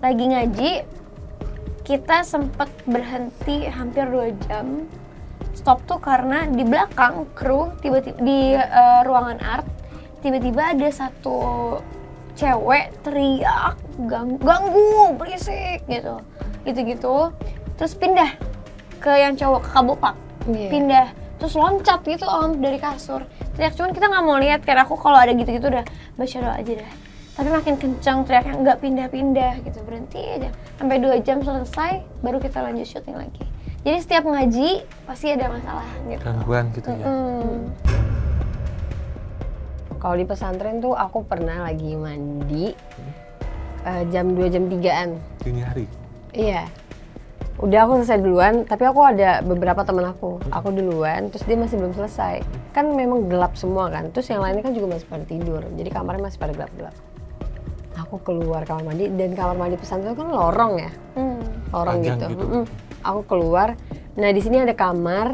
lagi ngaji kita sempat berhenti hampir dua jam stop tuh karena di belakang kru tiba-tiba di uh, ruangan art tiba-tiba ada satu cewek teriak ganggu, ganggu berisik gitu gitu-gitu terus pindah ke yang cowok ke pak yeah. pindah terus loncat gitu om dari kasur teriak cuman kita nggak mau lihat karena aku kalau ada gitu-gitu udah baca doa aja deh tapi makin kencang teriaknya nggak pindah-pindah gitu berhenti aja sampai dua jam selesai baru kita lanjut syuting lagi jadi setiap ngaji pasti ada masalah gitu gangguan gitu ya mm. kalau di pesantren tuh aku pernah lagi mandi hmm? uh, jam 2 jam 3an dini hari iya udah aku selesai duluan tapi aku ada beberapa teman aku aku duluan terus dia masih belum selesai kan memang gelap semua kan terus yang lainnya kan juga masih pada tidur jadi kamarnya masih pada gelap-gelap aku keluar kamar mandi dan kamar mandi pesantren kan lorong ya hmm. lorong gitu, gitu. Mm aku keluar nah di sini ada kamar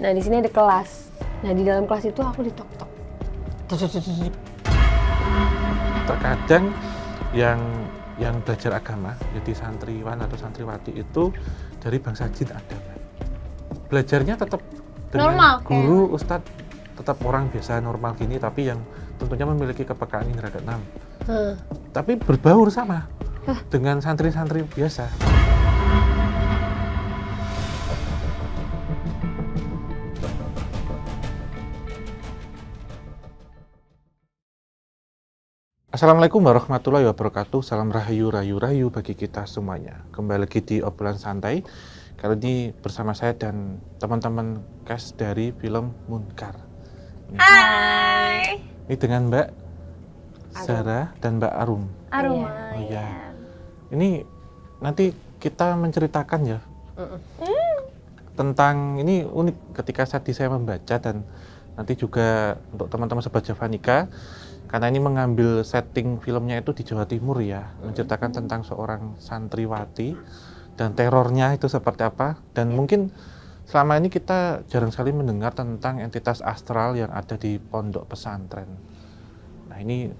nah di sini ada kelas nah di dalam kelas itu aku ditok tok terkadang yang yang belajar agama jadi santriwan atau santriwati itu dari bangsa jin ada belajarnya tetap dengan normal guru ya. ustadz tetap orang biasa normal gini tapi yang tentunya memiliki kepekaan indera keenam hmm. tapi berbaur sama huh? dengan santri-santri biasa Assalamualaikum warahmatullahi wabarakatuh. Salam rahayu rayu rayu bagi kita semuanya. Kembali lagi di obrolan santai. Kali ini bersama saya dan teman-teman cast dari film Munkar. Hai. Ini dengan Mbak Zara dan Mbak Arum. Arum. Iya. Oh, oh iya. Yeah. Ini nanti kita menceritakan ya. Uh -uh. Tentang ini unik ketika tadi saya membaca dan nanti juga untuk teman-teman sobat Javanika karena ini mengambil setting filmnya itu di Jawa Timur ya, menceritakan tentang seorang santriwati dan terornya itu seperti apa dan mungkin selama ini kita jarang sekali mendengar tentang entitas astral yang ada di pondok pesantren. Nah ini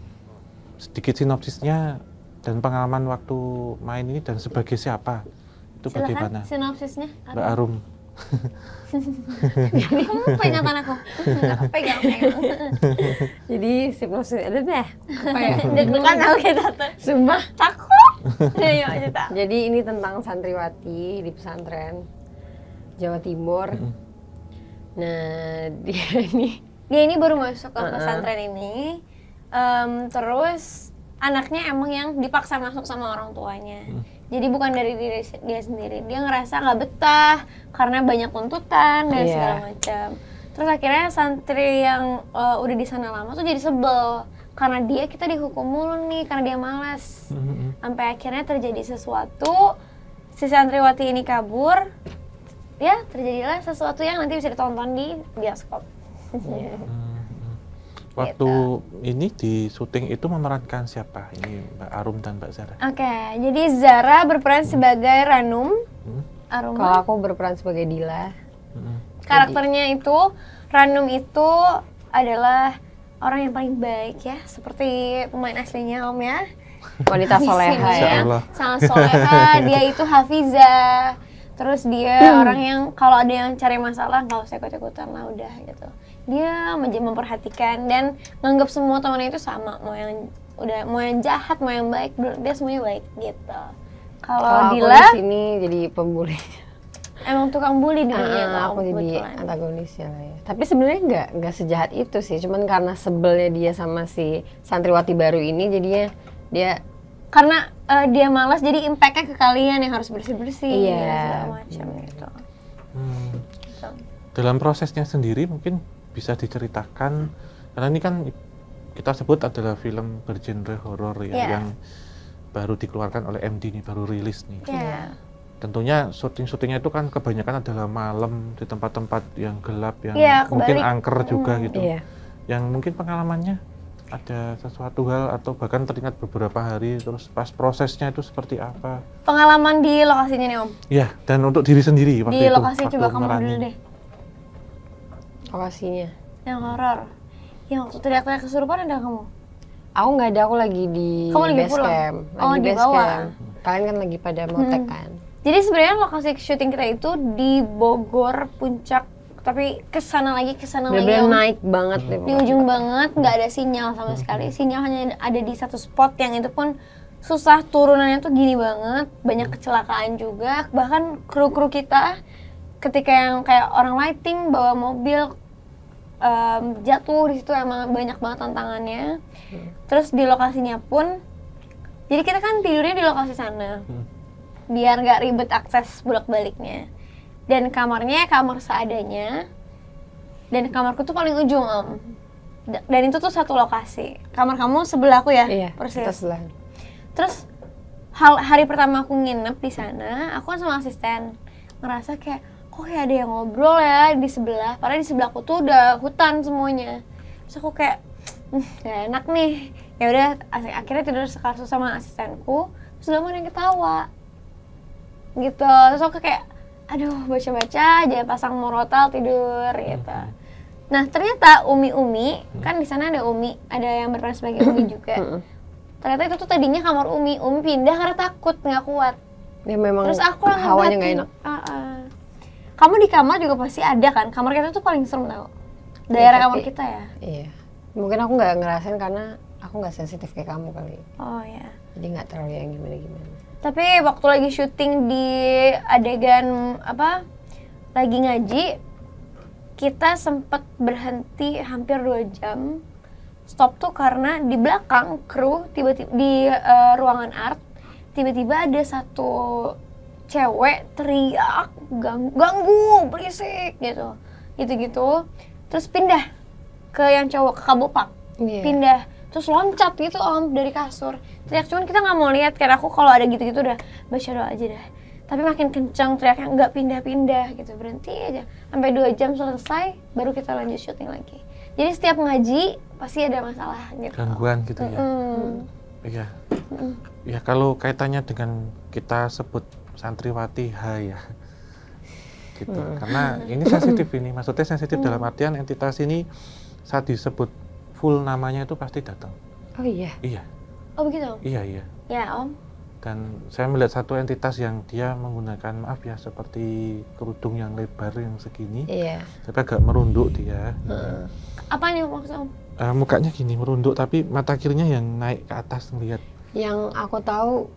sedikit sinopsisnya dan pengalaman waktu main ini dan sebagai siapa itu Silahkan bagaimana? Sinopsisnya Mbak Arum. Kamu peringatan aku. Jadi sinopsis ada deh. Deg-degan kita Sumpah takut. Jadi ini tentang santriwati di pesantren Jawa Timur. Mm. Nah dia ini dia ini baru masuk ke pesantren uh -uh. ini, um, terus anaknya emang yang dipaksa masuk sama orang tuanya. Mm. Jadi bukan dari diri dia sendiri, dia ngerasa nggak betah karena banyak tuntutan dan yeah. segala macam. Terus akhirnya santri yang uh, udah di sana lama tuh jadi sebel karena dia kita dihukum mulu nih karena dia malas. Mm -hmm. Sampai akhirnya terjadi sesuatu si santriwati ini kabur ya terjadilah sesuatu yang nanti bisa ditonton di bioskop. Iya. Hmm. Waktu gitu. ini di syuting itu memerankan siapa? Ini Mbak Arum dan Mbak Zara. Oke, okay, jadi Zara berperan hmm. sebagai Ranum, hmm. Arum. Kalau aku berperan sebagai Dila. Hmm. Karakternya itu Ranum itu adalah orang yang paling baik ya, seperti pemain aslinya Om ya. Wanita soleha ya. Sangat soleha, dia itu Hafiza terus dia hmm. orang yang kalau ada yang cari masalah kalau saya ikut-ikutan lah udah gitu dia memperhatikan dan menganggap semua temannya itu sama mau yang udah mau yang jahat mau yang baik dia semuanya baik gitu kalau Dila aku di sini jadi pembuli emang tukang bully dulu ah, uh, ya aku jadi antagonisnya ya tapi sebenarnya nggak nggak sejahat itu sih cuman karena sebelnya dia sama si santriwati baru ini jadinya dia karena uh, dia malas jadi impactnya ke kalian yang harus bersih bersih iya, yeah. segala macam hmm. gitu. Hmm. gitu. Dalam prosesnya sendiri mungkin bisa diceritakan karena ini kan kita sebut adalah film bergenre horor ya yeah. yang baru dikeluarkan oleh MD ini baru rilis nih. Yeah. Iya. Tentunya syuting-syutingnya itu kan kebanyakan adalah malam di tempat-tempat yang gelap yang yeah, mungkin angker juga hmm, gitu. Yeah. Yang mungkin pengalamannya ada sesuatu hal atau bahkan teringat beberapa hari terus pas prosesnya itu seperti apa? Pengalaman di lokasinya nih Om? Ya, dan untuk diri sendiri waktu di lokasi coba kamu dulu deh. Lokasinya? Yang horor. Yang waktu teriak-teriak kesurupan ada kamu? Aku nggak ada, aku lagi di kamu lagi base camp. Lagi oh, di, base bawah. Camp. Kalian kan lagi pada mau hmm. kan? Jadi sebenarnya lokasi syuting kita itu di Bogor Puncak tapi kesana lagi kesana Bener -bener lagi naik banget deh di ujung banget nggak ada sinyal sama sekali sinyal hanya ada di satu spot yang itu pun susah turunannya tuh gini banget banyak kecelakaan juga bahkan kru kru kita ketika yang kayak orang lighting bawa mobil um, jatuh di situ emang banyak banget tantangannya hmm. terus di lokasinya pun jadi kita kan tidurnya di lokasi sana hmm. biar nggak ribet akses bolak baliknya dan kamarnya kamar seadanya dan kamarku tuh paling ujung om dan itu tuh satu lokasi kamar kamu sebelah aku ya iya, persis kita sebelah terus hal hari pertama aku nginep di sana aku kan sama asisten ngerasa kayak kok kayak ada yang ngobrol ya di sebelah padahal di sebelahku tuh udah hutan semuanya terus aku kayak hmm, gak enak nih ya udah akhirnya tidur sekarang sama asistenku terus gak mau yang ketawa gitu terus aku kayak aduh baca-baca aja pasang morotal tidur gitu. Hmm. Nah ternyata umi-umi hmm. kan di sana ada umi, ada yang berperan sebagai umi hmm. juga. ternyata itu tuh tadinya kamar umi, umi pindah karena takut nggak kuat. Ya memang. Terus aku yang hawanya nggak enak. Uh -uh. Kamu di kamar juga pasti ada kan? Kamar kita tuh paling serem tau. Iya, Daerah ya, tapi, kamar kita ya. Iya. Mungkin aku nggak ngerasain karena aku nggak sensitif kayak kamu kali. Oh ya. Jadi nggak terlalu yang gimana-gimana. Tapi waktu lagi syuting di adegan apa lagi ngaji kita sempat berhenti hampir dua jam. Stop tuh karena di belakang kru tiba-tiba di uh, ruangan art tiba-tiba ada satu cewek teriak ganggu, ganggu berisik gitu gitu-gitu terus pindah ke yang cowok ke kabupak yeah. pindah terus loncat gitu om dari kasur teriak cuman kita nggak mau lihat karena aku kalau ada gitu-gitu udah baca doa aja dah tapi makin kencang teriaknya nggak pindah-pindah gitu berhenti aja sampai dua jam selesai baru kita lanjut syuting lagi jadi setiap ngaji pasti ada masalah gitu gangguan gitu ya iya mm ya kalau kaitannya dengan kita sebut santriwati hai ya gitu mm. karena ini sensitif ini maksudnya sensitif mm. dalam artian entitas ini saat disebut full namanya itu pasti datang. Oh iya. Iya. Oh begitu. Iya iya. Ya om. Dan saya melihat satu entitas yang dia menggunakan maaf ya seperti kerudung yang lebar yang segini. Iya. Tapi agak merunduk dia. Uh. Apa nih maksud om? Uh, mukanya gini merunduk tapi mata kirinya yang naik ke atas melihat. Yang aku tahu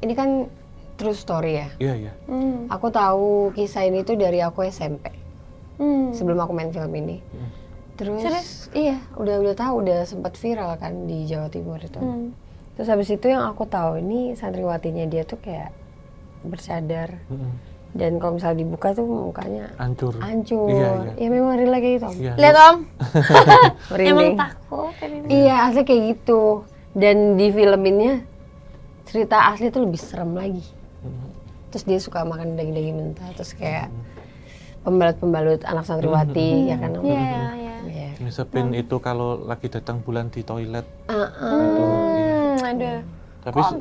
ini kan true story ya. Iya iya. Hmm. Aku tahu kisah ini tuh dari aku SMP. Hmm. Sebelum aku main film ini. Hmm Terus Serius? iya, udah udah tahu udah sempat viral kan di Jawa Timur itu. Hmm. Terus habis itu yang aku tahu ini santriwatinya dia tuh kayak bersadar Hmm. Dan kalau misal dibuka tuh mukanya hancur. Hancur. Iya, iya. Ya memang real kayak gitu. Iya, Lihat Om. Emang takut Iya, asli kayak gitu. Dan di filminnya cerita asli tuh lebih serem lagi. Hmm. Terus dia suka makan daging-daging mentah, terus kayak hmm. pembalut-pembalut anak santriwati hmm. ya kan. Iya, yeah, iya. Nisepin nah. itu kalau lagi datang bulan di toilet. Uh, uh, Ada. Tapi Kok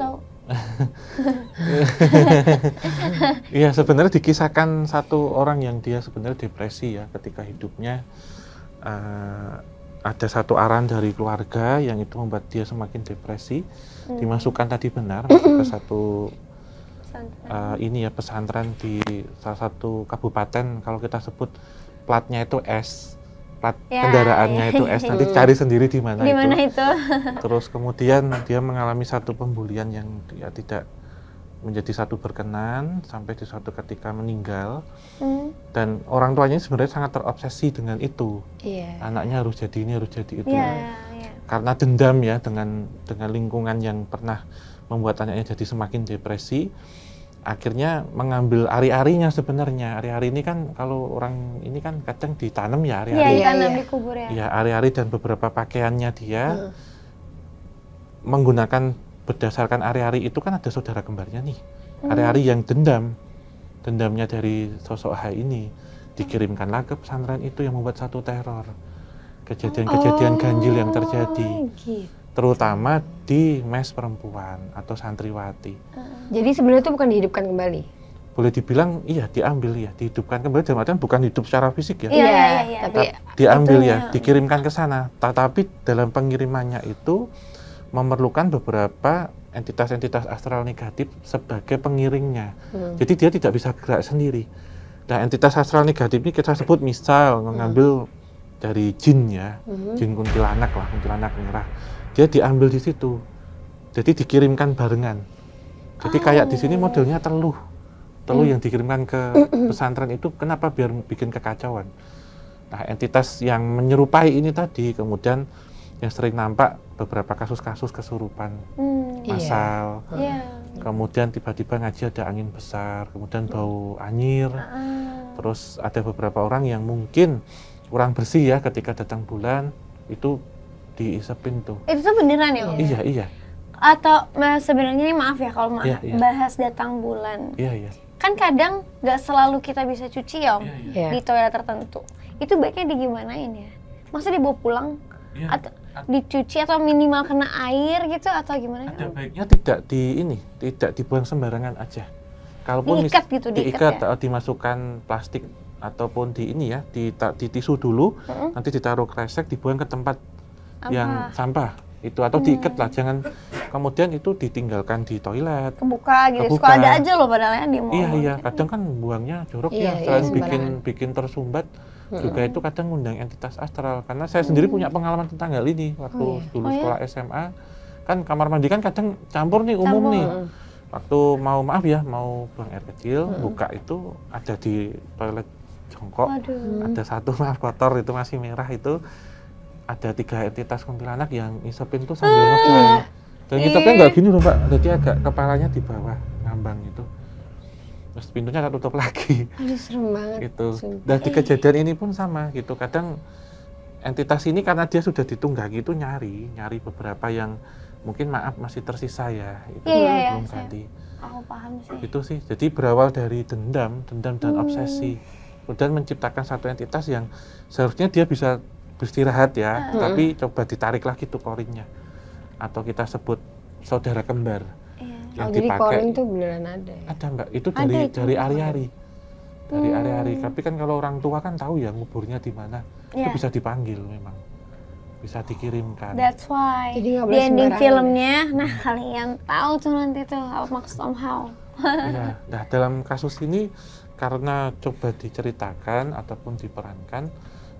Iya sebenarnya dikisahkan satu orang yang dia sebenarnya depresi ya ketika hidupnya uh, ada satu aran dari keluarga yang itu membuat dia semakin depresi. Hmm. Dimasukkan tadi benar ke satu Uh, ini ya pesantren di salah satu kabupaten kalau kita sebut platnya itu S tempat ya, kendaraannya ya, itu S nanti iya. cari sendiri di mana itu. itu. Terus kemudian dia mengalami satu pembulian yang dia tidak menjadi satu berkenan sampai di suatu ketika meninggal hmm. dan orang tuanya sebenarnya sangat terobsesi dengan itu yeah. anaknya harus jadi ini harus jadi itu yeah, yeah. karena dendam ya dengan dengan lingkungan yang pernah membuat anaknya jadi semakin depresi akhirnya mengambil ari-arinya sebenarnya. Ari-ari ini kan kalau orang ini kan kadang ditanam ya ari-ari. Iya, iya ditanam ya, dikubur ya. Iya, ari-ari dan beberapa pakaiannya dia hmm. menggunakan berdasarkan ari-ari itu kan ada saudara kembarnya nih. Hmm. Ari-ari yang dendam. Dendamnya dari sosok H ini dikirimkan lagi pesantren itu yang membuat satu teror. Kejadian-kejadian oh, ganjil yang terjadi. Oh, gitu terutama di mes perempuan atau santriwati. Jadi sebenarnya itu bukan dihidupkan kembali. Boleh dibilang iya diambil ya, dihidupkan kembali dalam artian bukan hidup secara fisik ya. Iya, iya, iya. iya. iya tapi iya. diambil ya, dikirimkan ke sana. Tetapi dalam pengirimannya itu memerlukan beberapa entitas-entitas astral negatif sebagai pengiringnya. Hmm. Jadi dia tidak bisa gerak sendiri. Nah, entitas astral negatif ini kita sebut misal mengambil hmm. dari jin ya, hmm. jin kuntilanak lah, kuntilanak merah dia diambil di situ jadi dikirimkan barengan jadi oh. kayak di sini modelnya teluh teluh hmm. yang dikirimkan ke pesantren itu kenapa biar bikin kekacauan nah entitas yang menyerupai ini tadi kemudian yang sering nampak beberapa kasus-kasus kesurupan hmm, iya. masal iya. kemudian tiba-tiba ngaji ada angin besar kemudian mm. bau anyir uh. terus ada beberapa orang yang mungkin kurang bersih ya ketika datang bulan itu diisepin tuh. Itu beneran ya? Om? Iya, iya. Atau nah, sebenarnya ini maaf ya kalau maaf iya, iya. bahas datang bulan. Iya, iya. Kan kadang nggak selalu kita bisa cuci ya, Om, iya, iya. iya. di toilet tertentu. Itu baiknya digimanain ya? Maksudnya dibawa pulang? Iya. Atau dicuci atau minimal kena air gitu atau gimana? Ada baiknya tidak di ini, tidak dibuang sembarangan aja. Kalaupun diikat gitu, diikat, diikat ya? dimasukkan plastik ataupun di ini ya, di, di tisu dulu, mm -hmm. nanti ditaruh kresek, dibuang ke tempat apa? yang sampah itu atau hmm. diikat lah jangan kemudian itu ditinggalkan di toilet kebuka gitu kebuka. suka ada aja loh padahal ya di mall iya iya kadang kan buangnya jorok iya, ya iya, selain iya, bikin bikin tersumbat hmm. juga itu kadang ngundang entitas astral karena saya hmm. sendiri punya pengalaman tentang hal ini waktu oh, iya. dulu oh, iya? sekolah SMA kan kamar mandi kan kadang campur nih umum campur. nih waktu mau maaf ya mau buang air kecil hmm. buka itu ada di toilet jongkok Waduh. ada satu maaf kotor itu masih merah itu ada tiga entitas kuntilanak yang isepin tuh sambil ah, ngefly. Iya. Dan nggak eh. gini loh Pak, jadi agak kepalanya di bawah ngambang gitu. Terus pintunya nggak tutup lagi. Aduh serem banget. Gitu. Dan nah, di kejadian ini pun sama gitu. Kadang entitas ini karena dia sudah ditunggang itu nyari, nyari beberapa yang mungkin maaf masih tersisa ya, itu iya, iya belum iya, ganti. Aku paham sih. Itu sih. Jadi berawal dari dendam, dendam dan hmm. obsesi. Kemudian menciptakan satu entitas yang seharusnya dia bisa beristirahat ya, hmm. tapi coba ditarik lagi tuh korinnya. Atau kita sebut saudara kembar. Iya. Yang oh, jadi korin itu beneran ada ya? Ada mbak, itu dari ada, dari hari-hari, hmm. Dari hari-hari. ari tapi kan kalau orang tua kan tahu ya nguburnya di mana. Yeah. Itu iya. bisa dipanggil memang. Bisa dikirimkan. That's why. Jadi di ending ya? filmnya, nah kalian tahu tuh nanti tuh apa maksud Om Hao. Iya. Nah dalam kasus ini karena coba diceritakan ataupun diperankan,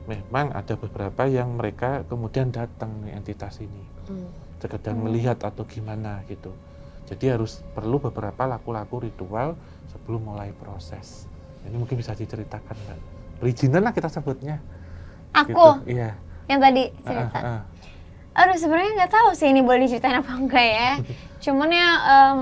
memang ada beberapa yang mereka kemudian datang nih entitas ini hmm. sekedar hmm. melihat atau gimana gitu jadi harus perlu beberapa laku-laku ritual sebelum mulai proses ini mungkin bisa diceritakan kan perizinan lah kita sebutnya aku gitu. iya yang tadi cerita uh, uh, uh. aduh sebenarnya nggak tahu sih ini boleh diceritain apa enggak ya cuman ya um,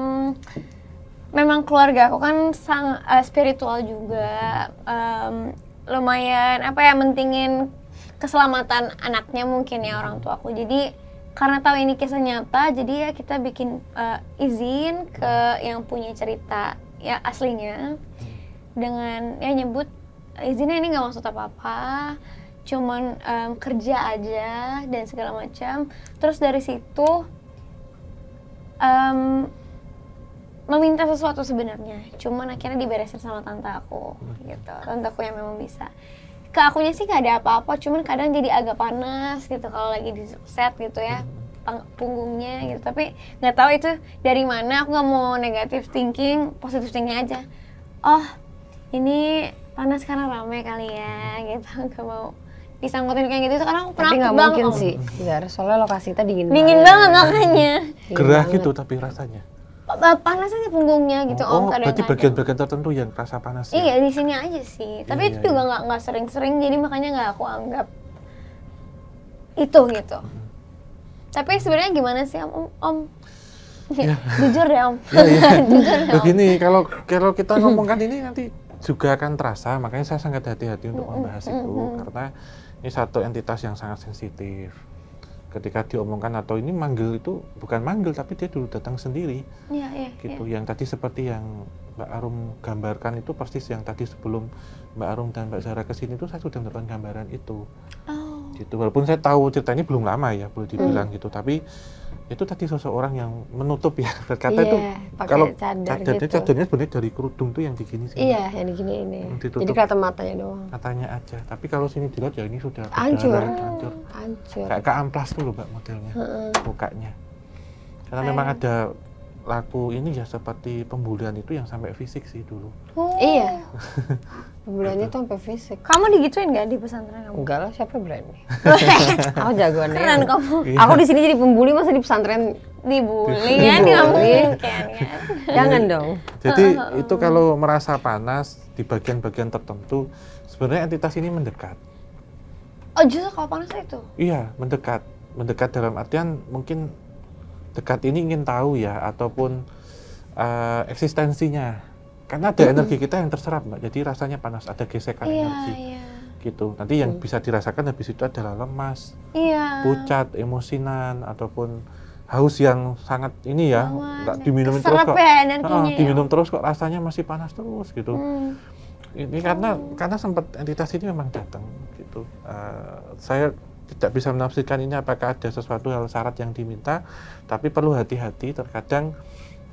memang keluarga aku kan sang uh, spiritual juga um, lumayan apa ya mentingin keselamatan anaknya mungkin ya orang tua aku jadi karena tahu ini kisah nyata jadi ya kita bikin uh, izin ke yang punya cerita ya aslinya dengan ya nyebut izinnya ini nggak maksud apa-apa cuman um, kerja aja dan segala macam terus dari situ um, meminta sesuatu sebenarnya cuman akhirnya diberesin sama tante aku hmm. gitu tante aku yang memang bisa ke akunya sih gak ada apa-apa cuman kadang jadi agak panas gitu kalau lagi di set gitu ya hmm. punggungnya gitu tapi nggak tahu itu dari mana aku nggak mau negatif thinking positif thinking aja oh ini panas karena ramai kali ya gitu nggak mau disangkutin kayak gitu sekarang karena aku nggak banget. mungkin om. sih, Jar. Soalnya lokasi kita dingin, dingin banget. banget makanya. Gerah gitu tapi rasanya. Eh, panas aja punggungnya gitu oh, om kadang-kadang. berarti bagian-bagian gitu. tertentu yang terasa panas ya? Iya di sini aja sih, iya, tapi iya, itu juga iya. nggak nggak sering-sering jadi makanya nggak aku anggap itu gitu. Hmm. Tapi sebenarnya gimana sih om? om? Ya. jujur ya om. Ya, ya. jujur ya om. Begini kalau kalau kita ngomongkan ini nanti juga akan terasa, makanya saya sangat hati-hati untuk membahas itu karena ini satu entitas yang sangat sensitif ketika diomongkan atau ini manggil itu bukan manggil tapi dia dulu datang sendiri ya, ya, gitu ya. yang tadi seperti yang Mbak Arum gambarkan itu persis yang tadi sebelum Mbak Arum dan Mbak Zara kesini itu saya sudah mendapatkan gambaran itu oh. gitu walaupun saya tahu cerita ini belum lama ya boleh dibilang hmm. gitu tapi itu tadi seseorang yang menutup ya berkata yeah, itu kalau cadar cadar gitu. cadarnya sebenarnya dari kerudung tuh yang begini sih Iya, yang begini ini. Ya. Ditutup, Jadi kata matanya doang. katanya aja. Tapi kalau sini dilihat ya ini sudah hancur. Hancur. Hancur. Kayak keamplas tuh loh Mbak modelnya. Bukanya. Karena Ayo. memang ada laku ini ya seperti pembulian itu yang sampai fisik sih dulu. Oh. Iya. Pembulian tuh sampai fisik. Kamu digituin nggak di pesantren kamu? Enggak lah, siapa berani? aku jagoan Keren kamu. Iya. Aku di sini jadi pembuli masa di pesantren dibully di kan, nggak Jangan dong. Jadi oh, oh, oh. itu kalau merasa panas di bagian-bagian tertentu, sebenarnya entitas ini mendekat. Oh justru kalau panas itu? Iya, mendekat. Mendekat dalam artian mungkin dekat ini ingin tahu ya ataupun uh, eksistensinya karena ada mm energi kita yang terserap mbak jadi rasanya panas ada gesekan yeah, energi yeah. gitu nanti yang bisa dirasakan habis itu adalah lemas yeah. pucat emosinan ataupun haus yang sangat ini ya nggak diminum terus kok ya, ya. diminum ya. terus kok rasanya masih panas terus gitu mm. ini karena mm. karena sempat entitas ini memang datang gitu uh, saya tidak bisa menafsirkan ini apakah ada sesuatu hal syarat yang diminta, tapi perlu hati-hati terkadang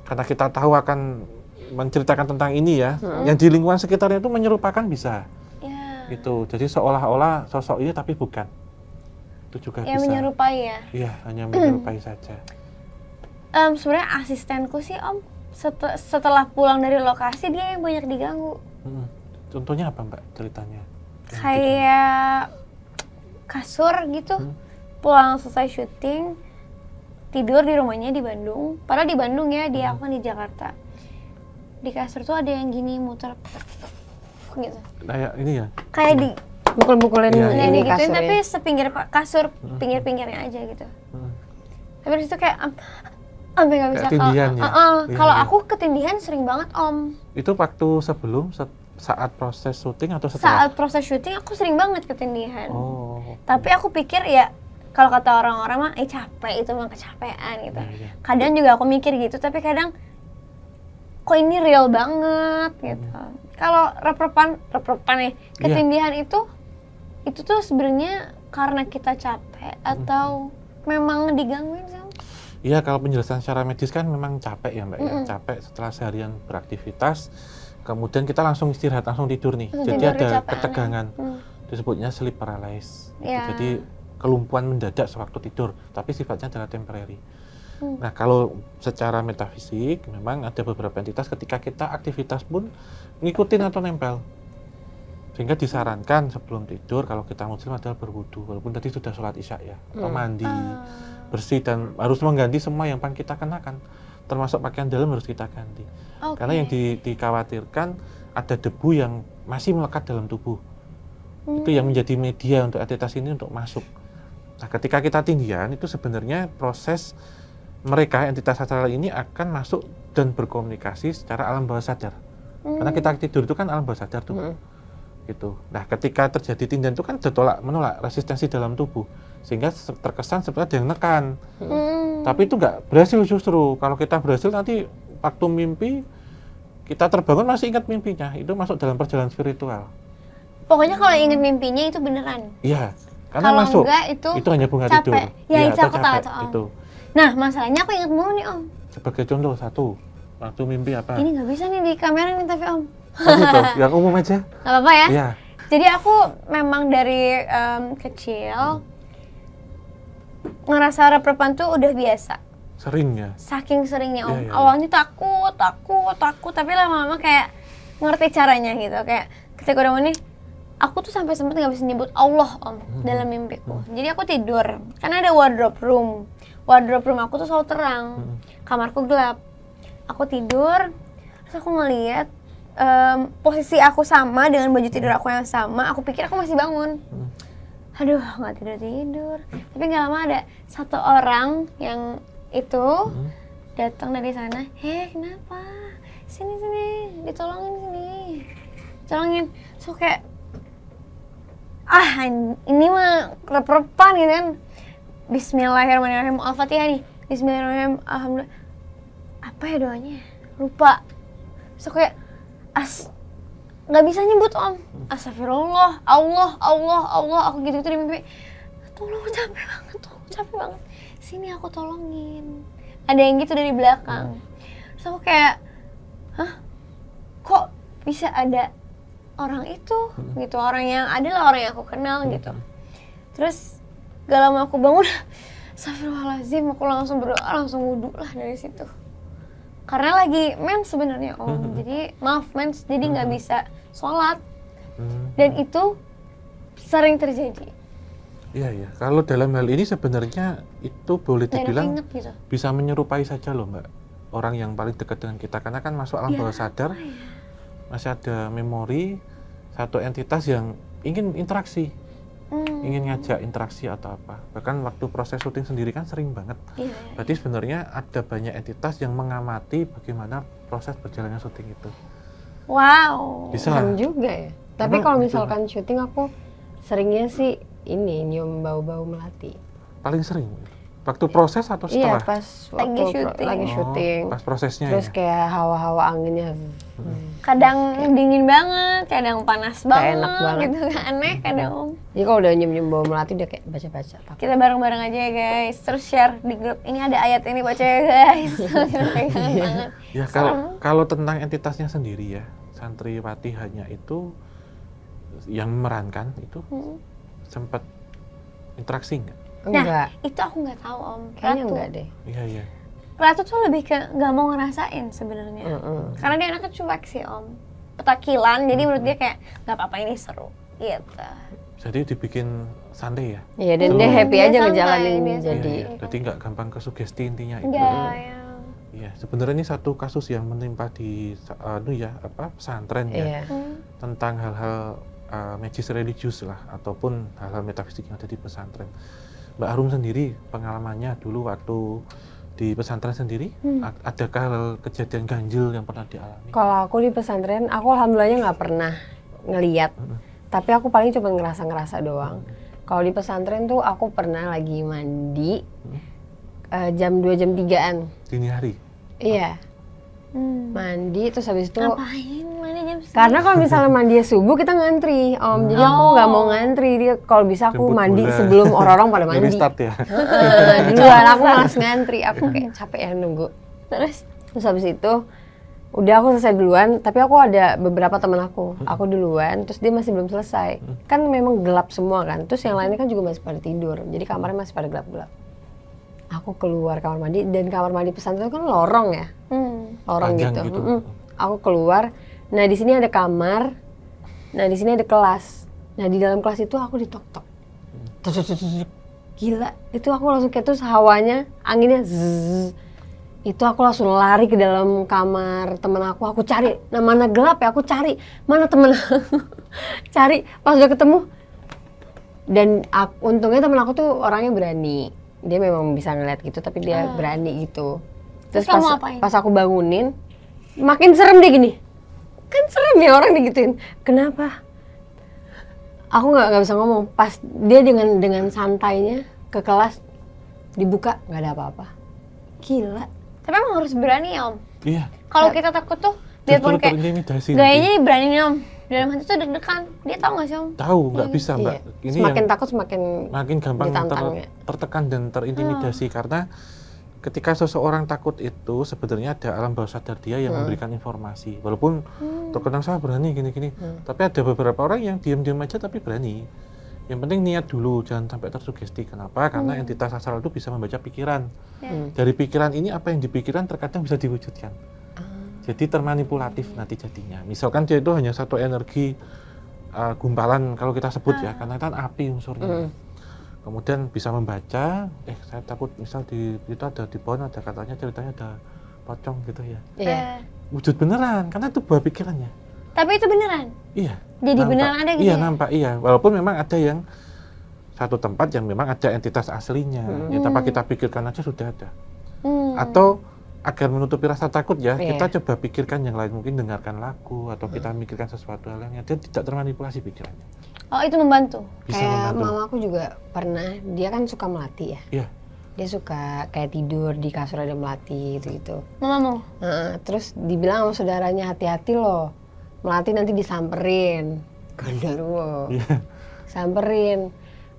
karena kita tahu akan menceritakan tentang ini ya, hmm. yang di lingkungan sekitarnya itu menyerupakan bisa. Ya. itu Jadi seolah-olah sosok ini iya tapi bukan. Itu juga yang bisa. menyerupai ya. Iya, hanya menyerupai saja. Um, sebenarnya asistenku sih Om setelah pulang dari lokasi dia yang banyak diganggu. Hmm. Contohnya apa Mbak ceritanya? Kayak kasur gitu hmm. pulang selesai syuting tidur di rumahnya di Bandung padahal di Bandung ya dia hmm. aku kan di Jakarta di kasur tuh ada yang gini muter gitu kayak nah, ini ya kayak di iya. bukul mukulin ya, ya, gitu, tapi sepinggir kasur hmm. pinggir-pinggirnya aja gitu hmm. tapi disitu kayak um, sampai nggak bisa ya? iya, kalau uh, uh, kalau aku ketindihan sering banget om itu waktu sebelum set saat proses syuting atau setelah? Saat proses syuting aku sering banget ketindihan. Oh. Tapi aku pikir ya kalau kata orang-orang mah eh capek itu mah kecapean gitu. Nah, iya. Kadang juga aku mikir gitu tapi kadang kok ini real banget hmm. gitu. Hmm. Kalau reprepan reprepan ya ketindihan iya. yeah. itu itu tuh sebenarnya karena kita capek hmm. atau memang digangguin sih? Iya, kalau penjelasan secara medis kan memang capek ya, Mbak mm -hmm. ya. Capek setelah seharian beraktivitas kemudian kita langsung istirahat langsung tidur nih langsung jadi ada capek. ketegangan hmm. disebutnya sleep paralysis yeah. jadi kelumpuhan mendadak sewaktu tidur tapi sifatnya adalah temporary hmm. nah kalau secara metafisik memang ada beberapa entitas ketika kita aktivitas pun ngikutin atau nempel sehingga disarankan sebelum tidur kalau kita muslim adalah berwudu walaupun tadi sudah sholat isya ya atau hmm. mandi ah. bersih dan harus mengganti semua yang pan kita kenakan termasuk pakaian dalam harus kita ganti. Okay. Karena yang di, dikhawatirkan ada debu yang masih melekat dalam tubuh. Hmm. Itu yang menjadi media untuk atletas ini untuk masuk. Nah, ketika kita tinggian itu sebenarnya proses mereka entitas astral ini akan masuk dan berkomunikasi secara alam bawah sadar. Hmm. Karena kita tidur itu kan alam bawah sadar tuh. Hmm. Gitu. Nah, ketika terjadi tinggian itu kan ditolak menolak resistensi dalam tubuh sehingga terkesan sebenarnya ada yang nekan hmm. tapi itu nggak berhasil justru kalau kita berhasil nanti waktu mimpi kita terbangun masih ingat mimpinya itu masuk dalam perjalanan spiritual pokoknya kalau ingat mimpinya itu beneran iya karena kalau masuk enggak, itu itu hanya bunga capek. tidur ya, ya itu aku tahu itu, itu nah masalahnya aku ingat mulu nih om sebagai contoh satu waktu mimpi apa ini nggak bisa nih di kamera nih tapi om oh, gitu. yang umum aja nggak apa-apa ya, ya. jadi aku memang dari um, kecil hmm ngerasa rep-repan tuh udah biasa. Sering ya? Saking seringnya iya, om. Ya, ya, ya. Awalnya takut, takut, takut, tapi lama-lama kayak ngerti caranya gitu. Kayak ketika udah mau aku tuh sampai sempet nggak bisa nyebut Allah om hmm. dalam mimpiku. Hmm. Jadi aku tidur, karena ada wardrobe room. Wardrobe room aku tuh selalu terang, hmm. kamarku gelap. Aku tidur, terus aku ngeliat um, posisi aku sama dengan baju tidur aku yang sama. Aku pikir aku masih bangun. Hmm aduh nggak tidur tidur tapi nggak lama ada satu orang yang itu hmm. datang dari sana heh kenapa sini sini ditolongin sini tolongin so kayak ah ini mah kerepan gitu kan Bismillahirrahmanirrahim Al-Fatihah nih Bismillahirrahmanirrahim Alhamdulillah apa ya doanya lupa so kayak as nggak bisa nyebut om astagfirullah Allah Allah Allah aku gitu gitu di mimpi tolong capek banget tolong capek banget sini aku tolongin ada yang gitu dari belakang terus aku kayak hah kok bisa ada orang itu hmm. gitu orang yang adalah orang yang aku kenal hmm. gitu terus gak lama aku bangun Astagfirullahaladzim aku langsung berdoa langsung wudhu lah dari situ karena lagi mens sebenarnya om hmm. jadi maaf mens jadi nggak hmm. bisa sholat hmm. dan itu sering terjadi iya iya kalau dalam hal ini sebenarnya itu boleh dibilang inget, gitu. bisa menyerupai saja loh mbak orang yang paling dekat dengan kita karena kan masuk alam ya, bawah sadar ya. masih ada memori satu entitas yang ingin interaksi hmm. ingin ngajak interaksi atau apa bahkan waktu proses syuting sendiri kan sering banget yeah. Iya. berarti sebenarnya ada banyak entitas yang mengamati bagaimana proses berjalannya syuting itu wow bisa Keren juga ya tapi kalau gitu. misalkan syuting aku seringnya sih ini nyium bau-bau melati paling sering Waktu proses atau iya, setelah? Iya, pas lagi syuting. Lagi oh, syuting. Oh, pas prosesnya Terus ya? kayak hawa-hawa anginnya. Hmm. Kadang kayak. dingin banget, kadang panas banget, enak banget. gitu kan, aneh kadang. Jadi iya, kalau udah nyium-nyium bawang melati udah kayak baca-baca. Kita bareng-bareng aja ya guys, terus share di grup. Ini ada ayat ini baca ya guys. Gitu, gitu iya. ya kalau kalau tentang entitasnya sendiri ya, santriwati hanya itu yang memerankan itu hmm. sempat interaksi nggak? Nah, enggak. Nah, itu aku nggak tahu Om. Kayaknya Ratu. enggak deh. Iya, iya. Ratu tuh lebih ke nggak mau ngerasain sebenarnya. Mm -hmm. Karena dia anaknya cuek sih Om. Petakilan, mm -hmm. jadi menurut dia kayak nggak apa-apa ini seru. Gitu. Jadi dibikin santai ya? Iya, dan dia oh. happy iya, aja ngejalanin. ini jadi, iya, iya. jadi nggak gampang ke sugesti intinya itu. Iya, iya. sebenarnya ini satu kasus yang menimpa di anu ya apa pesantren ya iya. hmm. tentang hal-hal uh, magis religius lah ataupun hal-hal metafisik yang ada di pesantren. Mbak Arum sendiri pengalamannya dulu waktu di pesantren sendiri hmm. adakah kejadian ganjil yang pernah dialami? Kalau aku di pesantren, aku alhamdulillahnya nggak pernah ngeliat. Hmm. Tapi aku paling cuma ngerasa-ngerasa doang. Hmm. Kalau di pesantren tuh aku pernah lagi mandi hmm. uh, jam 2 jam 3-an. Dini hari? Iya. Oh Hmm. Mandi terus habis itu Ngapain mandi jam segini? Karena kalau misalnya mandi subuh kita ngantri, Om. Jadi aku oh. nggak mau ngantri. Dia kalau bisa aku Jemput mandi sebelum orang-orang pada mandi. jadi start ya. Duluan aku malas ngantri. Aku kayak hmm. capek ya nunggu. Terus terus habis itu udah aku selesai duluan tapi aku ada beberapa teman aku hmm. aku duluan terus dia masih belum selesai hmm. kan memang gelap semua kan terus yang lainnya kan juga masih pada tidur jadi kamarnya masih pada gelap-gelap aku keluar kamar mandi dan kamar mandi pesantren kan lorong ya hmm. lorong Panjang gitu, gitu. Hmm. aku keluar nah di sini ada kamar nah di sini ada kelas nah di dalam kelas itu aku ditok tok gila itu aku langsung kayak terus hawanya anginnya zzz. itu aku langsung lari ke dalam kamar teman aku aku cari nah mana gelap ya aku cari mana temen cari pas udah ketemu dan aku, untungnya temen aku tuh orangnya berani dia memang bisa ngeliat gitu tapi dia uh. berani gitu terus, pas, pas aku bangunin makin serem dia gini kan serem ya orang digituin kenapa aku nggak nggak bisa ngomong pas dia dengan dengan santainya ke kelas dibuka nggak ada apa-apa gila tapi emang harus berani om iya kalau ya. kita takut tuh dia pun kayak gayanya berani om dalam hati tuh deg-degan dia tahu nggak sih om tahu nggak iya. bisa mbak iya. ini semakin takut semakin makin gampang ter, ya. tertekan dan terintimidasi hmm. karena ketika seseorang takut itu sebenarnya ada alam bawah sadar dia yang hmm. memberikan informasi walaupun hmm. terkadang saya berani gini-gini hmm. tapi ada beberapa orang yang diam-diam aja tapi berani yang penting niat dulu jangan sampai tersugesti kenapa karena hmm. entitas asal itu bisa membaca pikiran yeah. Hmm. dari pikiran ini apa yang dipikiran terkadang bisa diwujudkan jadi termanipulatif nanti jadinya. Misalkan dia itu hanya satu energi uh, gumpalan kalau kita sebut ya, ah. karena kan api unsurnya. Mm. Kemudian bisa membaca, eh saya takut misal di itu ada di pohon ada katanya ceritanya ada pocong gitu ya. Iya. Eh. Wujud beneran, karena itu buah pikirannya. Tapi itu beneran? Iya. Jadi nampak. beneran ada gitu Iya ya? nampak, iya. Walaupun memang ada yang satu tempat yang memang ada entitas aslinya. Mm. Ya tanpa kita pikirkan aja sudah ada. Mm. Atau agar menutupi rasa takut ya, yeah. kita coba pikirkan yang lain, mungkin dengarkan lagu atau hmm. kita mikirkan sesuatu hal yang dia tidak termanipulasi pikirannya. Oh, itu membantu. Bisa kayak membantu. mama aku juga pernah, dia kan suka melatih ya. Iya. Yeah. Dia suka kayak tidur di kasur ada melatih gitu-gitu. Mama mau. Nah, terus dibilang sama saudaranya hati-hati loh, melatih nanti disamperin. Gandarwo. Yeah. Samperin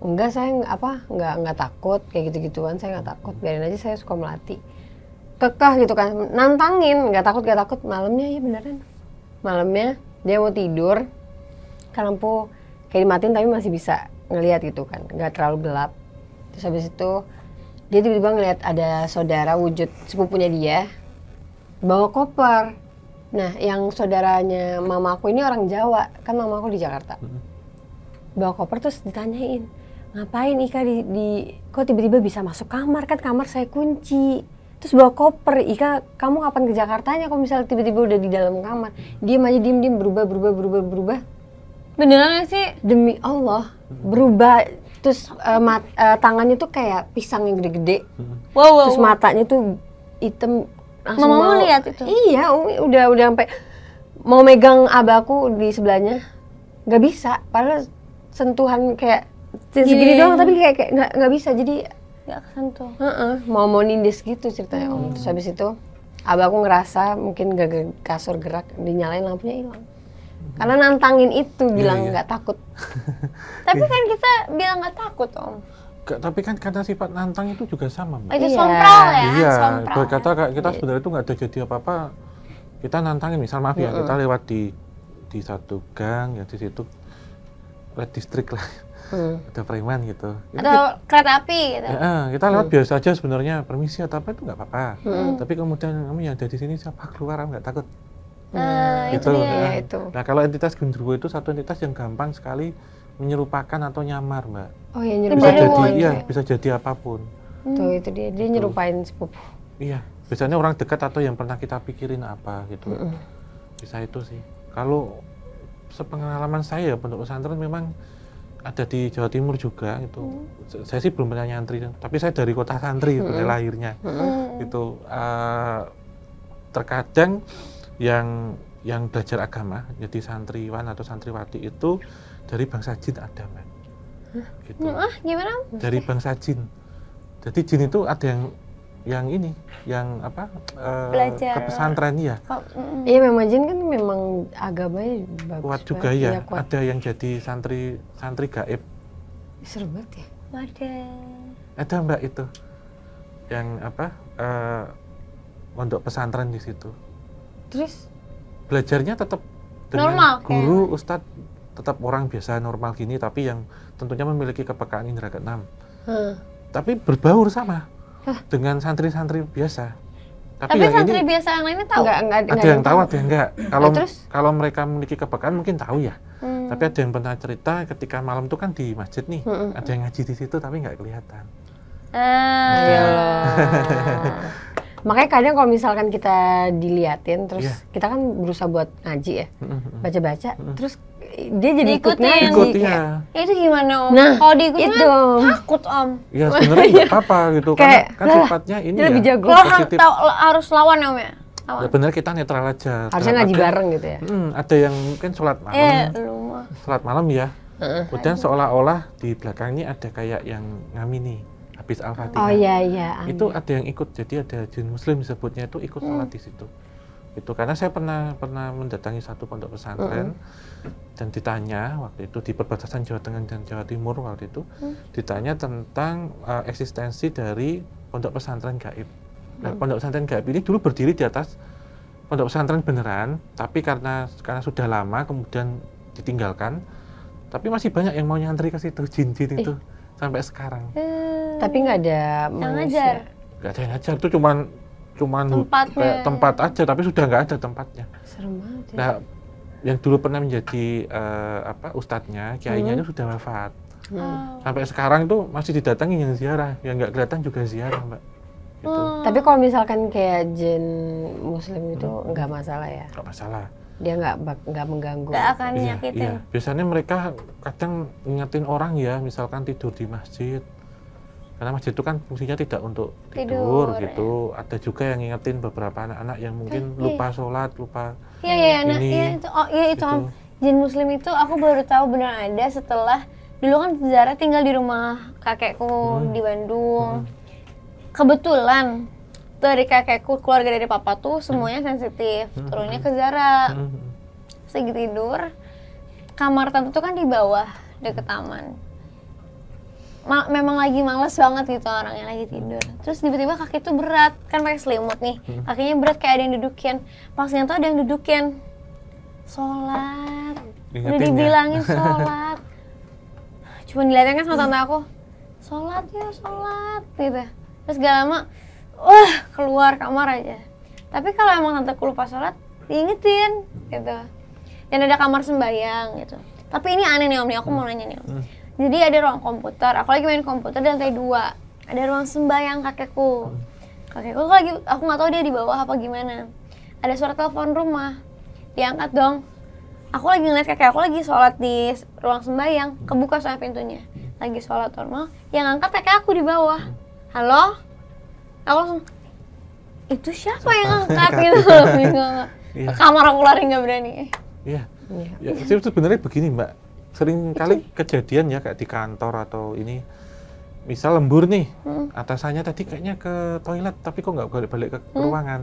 enggak saya apa enggak enggak takut kayak gitu gituan saya enggak takut biarin aja saya suka melatih kekeh gitu kan nantangin nggak takut nggak takut malamnya ya beneran malamnya dia mau tidur kan lampu kayak dimatiin tapi masih bisa ngelihat gitu kan nggak terlalu gelap terus habis itu dia tiba-tiba ngelihat ada saudara wujud sepupunya dia bawa koper nah yang saudaranya mama aku ini orang Jawa kan mama aku di Jakarta bawa koper terus ditanyain ngapain Ika di, di kok tiba-tiba bisa masuk kamar kan kamar saya kunci terus bawa koper Ika kamu kapan ke Jakarta nya kalau misalnya tiba-tiba udah di dalam kamar diem aja diem diem berubah berubah berubah berubah beneran gak sih demi Allah berubah terus uh, mat, uh, tangannya tuh kayak pisang yang gede-gede wow, wow, terus wow. matanya tuh hitam langsung Mama mau lihat itu iya Umi udah udah sampai mau megang abaku di sebelahnya nggak bisa padahal sentuhan kayak iya, segini iya, doang iya. tapi kayak nggak nggak bisa jadi nggak kesentuh uh -uh, mau mau nindis gitu ceritanya hmm. om terus habis itu abah aku ngerasa mungkin gak kasur gerak dinyalain lampunya hilang karena nantangin itu iya, bilang nggak iya. takut tapi iya. kan kita bilang nggak takut om Gak, tapi kan kata sifat nantang itu juga sama mbak. itu sompral ya iya sompral. kata ya. kayak kita sebenarnya itu nggak ada jadi apa apa kita nantangin misal maaf ya mm -hmm. kita lewat di di satu gang ya di situ red district lah Hmm. ada preman gitu atau kita, kereta api gitu ya, kita lewat hmm. biasa aja sebenarnya permisi atau apa itu nggak apa-apa hmm. tapi kemudian kami yang ada di sini siapa keluar nggak takut nah, gitu itu, dia, nah. itu nah kalau entitas gundruwo itu satu entitas yang gampang sekali menyerupakan atau nyamar mbak oh iya nyerupakan bisa jadi iya bisa jadi apapun hmm. tuh itu dia dia gitu. nyerupain sepupu iya biasanya orang dekat atau yang pernah kita pikirin apa gitu Hmm. bisa itu sih kalau sepengalaman saya ya pondok pesantren memang ada di Jawa Timur juga itu hmm. saya sih belum pernah nyantri tapi saya dari kota santri hmm. dari lahirnya hmm. itu uh, terkadang yang yang belajar agama jadi santriwan atau santriwati itu dari bangsa jin ada mbak gitu. ah, gimana dari bangsa jin jadi jin itu ada yang yang ini, yang apa? Uh, eh, Ke pesantren ya. Iya, memang iya, Jin kan memang agamanya bagus. Kuat juga ya. kuat. Ada yang jadi santri santri gaib. Seru banget ya. ada Ada Mbak itu. Yang apa? Uh, eh, untuk pesantren di situ. Terus belajarnya tetap dengan normal, guru, kayak. ustadz tetap orang biasa normal gini tapi yang tentunya memiliki kepekaan indera keenam. Hmm. Tapi berbaur sama dengan santri-santri biasa. Tapi, Tapi ya santri ini, biasa yang lainnya tahu? Enggak, enggak, ada enggak yang tahu, ada yang enggak. Kalau eh, terus? kalau mereka memiliki kepekaan mungkin tahu ya. Hmm. Tapi ada yang pernah cerita ketika malam itu kan di masjid nih, hmm. ada yang ngaji di situ tapi nggak kelihatan. Ah. Ya Makanya kadang kalau misalkan kita diliatin, terus yeah. kita kan berusaha buat ngaji ya, hmm, hmm, hmm. baca-baca, hmm. terus dia jadi ikutnya ikut ya. itu gimana om nah, kalau diikutin ya itu. takut om ya sebenarnya nggak apa-apa gitu kayak, kan, kan sifatnya ini ya lebih jago. lo harus lawan ya, om ya Ya bener kita netral aja. Harusnya ngaji kan bareng gitu ya. Hmm, ada yang mungkin sholat malam. Eh, rumah. Sholat malam ya. Uh, Kemudian seolah-olah di belakangnya ada kayak yang ngamini habis al-fatihah. Oh iya iya. Itu ada yang ikut. Jadi ada jin muslim sebutnya itu ikut sholat hmm. di situ itu karena saya pernah pernah mendatangi satu pondok pesantren mm dan ditanya waktu itu di perbatasan Jawa Tengah dan Jawa Timur waktu itu mm. ditanya tentang uh, eksistensi dari pondok pesantren gaib. Nah, mm. pondok pesantren gaib ini dulu berdiri di atas pondok pesantren beneran, tapi karena karena sudah lama kemudian ditinggalkan, tapi masih banyak yang mau nyantri ke situ jin-jin eh. itu sampai sekarang. Hmm. Tapi nggak ada yang ngajar. Nggak ada yang ngajar itu cuman cuman Tempatnya. kayak tempat aja tapi sudah nggak ada tempatnya. Serem banget. Ya. Nah, yang dulu pernah menjadi uh, apa ustadznya, kiainya hmm. itu sudah wafat. Hmm. Sampai sekarang tuh masih didatangi yang ziarah, yang nggak kelihatan juga ziarah, Mbak. Gitu. Hmm. Tapi kalau misalkan kayak jin muslim itu hmm. nggak hmm. masalah ya? Nggak masalah dia nggak nggak mengganggu. gak akan iya, nyakitin. Iya, iya. Biasanya mereka kadang ngingetin orang ya, misalkan tidur di masjid, karena masjid itu kan fungsinya tidak untuk tidur, tidur gitu ya. ada juga yang ngingetin beberapa anak-anak yang mungkin iya. lupa sholat lupa iya iya, iya. nah, iya itu oh iya itu gitu. jin muslim itu aku baru tahu benar ada setelah dulu kan Zara tinggal di rumah kakekku hmm. di Bandung hmm. kebetulan dari kakekku keluarga dari papa tuh hmm. semuanya sensitif hmm. turunnya ke Zara hmm. tidur kamar tante tuh kan di bawah deket hmm. taman ma memang lagi males banget gitu orangnya lagi tidur terus tiba-tiba kaki itu berat kan pakai selimut nih hmm. kakinya berat kayak ada yang dudukin Pas nyentuh ada yang dudukin sholat udah ya? dibilangin ya? sholat cuma dilihatnya kan sama tante aku sholat ya sholat gitu terus gak lama wah uh, keluar kamar aja tapi kalau emang tante aku lupa sholat diingetin gitu dan ada kamar sembahyang gitu tapi ini aneh nih om nih aku mau nanya nih om hmm. Jadi ada ruang komputer, aku lagi main komputer di lantai dua. Ada ruang sembahyang kakekku. Kakekku aku lagi, aku nggak tahu dia di bawah apa gimana. Ada suara telepon rumah, diangkat dong. Aku lagi ngeliat kakek aku lagi sholat di ruang sembahyang, kebuka sama pintunya. Lagi sholat normal, yang angkat kakek aku di bawah. Halo? Aku langsung, itu siapa, siapa? yang angkat gitu loh. Ke iya. kamar aku lari nggak berani. Iya. iya. Ya. itu Sebenarnya begini mbak, sering kali kejadian ya kayak di kantor atau ini misal lembur nih hmm. atasannya tadi kayaknya ke toilet tapi kok nggak balik balik ke, hmm. ruangan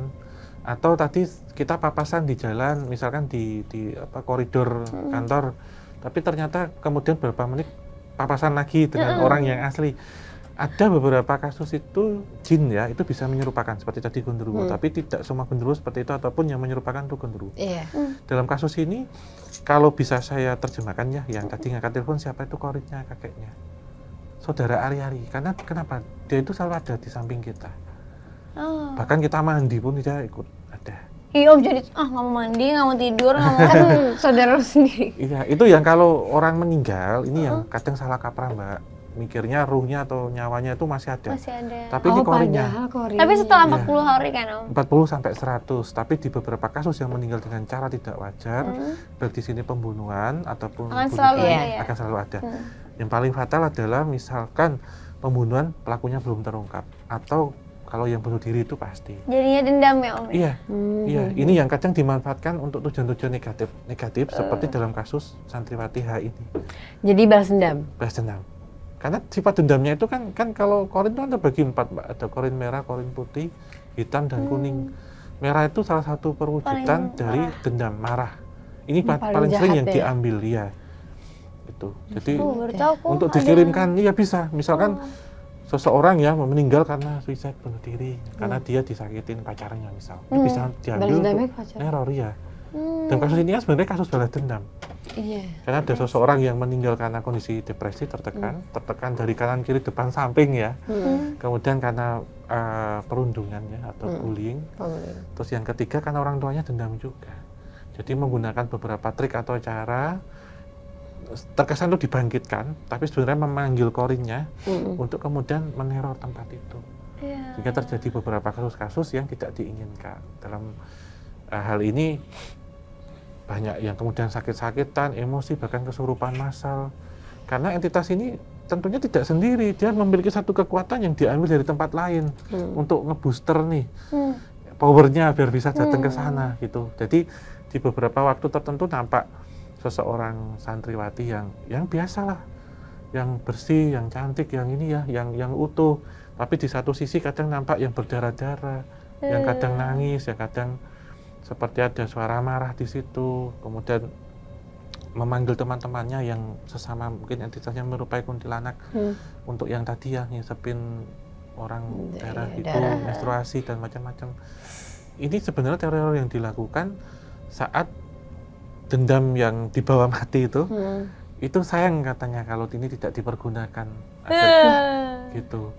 atau tadi kita papasan di jalan misalkan di di apa koridor hmm. kantor tapi ternyata kemudian beberapa menit papasan lagi dengan hmm. orang yang asli ada beberapa kasus itu jin ya, itu bisa menyerupakan seperti tadi genderuwo, hmm. tapi tidak semua genderuwo seperti itu ataupun yang menyerupakan itu genderuwo. Yeah. Hmm. Dalam kasus ini, kalau bisa saya terjemahkannya, yang tadi ngangkat telepon siapa itu koritnya kakeknya, saudara Ari-Ari. Karena kenapa? Dia itu selalu ada di samping kita. Oh. Bahkan kita mandi pun tidak ikut ada. Iya om jadi ah nggak mau mandi nggak mau tidur nggak mau kan saudara sendiri. Iya itu yang kalau orang meninggal ini uh -huh. yang kadang salah kaprah mbak mikirnya ruhnya atau nyawanya itu masih ada. Masih ada. Tapi oh, di korinya. Kori. Tapi setelah 40 ya, hari kan Om? 40 sampai 100. Tapi di beberapa kasus yang meninggal dengan cara tidak wajar, hmm. baik di sini pembunuhan ataupun akan selalu, ya. akan selalu ada. Hmm. Yang paling fatal adalah misalkan pembunuhan pelakunya belum terungkap atau kalau yang bunuh diri itu pasti. Jadinya dendam ya Om? Iya, hmm. iya. Ini yang kadang dimanfaatkan untuk tujuan-tujuan negatif, negatif uh. seperti hmm. dalam kasus santriwati H ini. Jadi balas dendam? Balas dendam. Karena sifat dendamnya itu kan kan kalau korin itu ada kan bagi empat mbak, ada korin merah, korin putih, hitam dan kuning. Hmm. Merah itu salah satu perwujudan paling dari marah. dendam marah. Ini paling, paling sering yang ya? diambil ya. Itu. Jadi oh, untuk dikirimkan iya ya bisa. Misalkan oh seseorang ya meninggal karena suicide bunuh diri hmm. karena dia disakitin pacarnya misal hmm. bisa diambil untuk ya hmm. dan kasus ini kan sebenarnya kasus balas dendam Iya. Karena ada seseorang yang meninggal karena kondisi depresi tertekan, hmm. tertekan dari kanan kiri depan samping ya. Hmm. Kemudian karena uh, eh, perundungannya atau hmm. bullying. Terus yang ketiga karena orang tuanya dendam juga. Jadi menggunakan beberapa trik atau cara terkesan itu dibangkitkan, tapi sebenarnya memanggil korinnya hmm. untuk kemudian meneror tempat itu. Yeah. Sehingga terjadi beberapa kasus-kasus yang tidak diinginkan. Dalam uh, hal ini banyak yang kemudian sakit-sakitan, emosi, bahkan kesurupan massal. Karena entitas ini tentunya tidak sendiri, dia memiliki satu kekuatan yang diambil dari tempat lain hmm. untuk ngebooster nih hmm. powernya biar bisa datang hmm. ke sana gitu. Jadi di beberapa waktu tertentu nampak seseorang santriwati yang yang biasalah, yang bersih, yang cantik, yang ini ya, yang yang utuh. Tapi di satu sisi kadang nampak yang berdarah-darah, hmm. yang kadang nangis, yang kadang seperti ada suara marah di situ, kemudian memanggil teman-temannya yang sesama mungkin entitasnya merupai kuntilanak hmm. untuk yang tadi ya nyesepin orang iya, daerah ya, itu darah. menstruasi dan macam-macam. Ini sebenarnya teror yang dilakukan saat dendam yang dibawa mati itu, hmm. itu sayang katanya kalau ini tidak dipergunakan, agar, iya. gitu,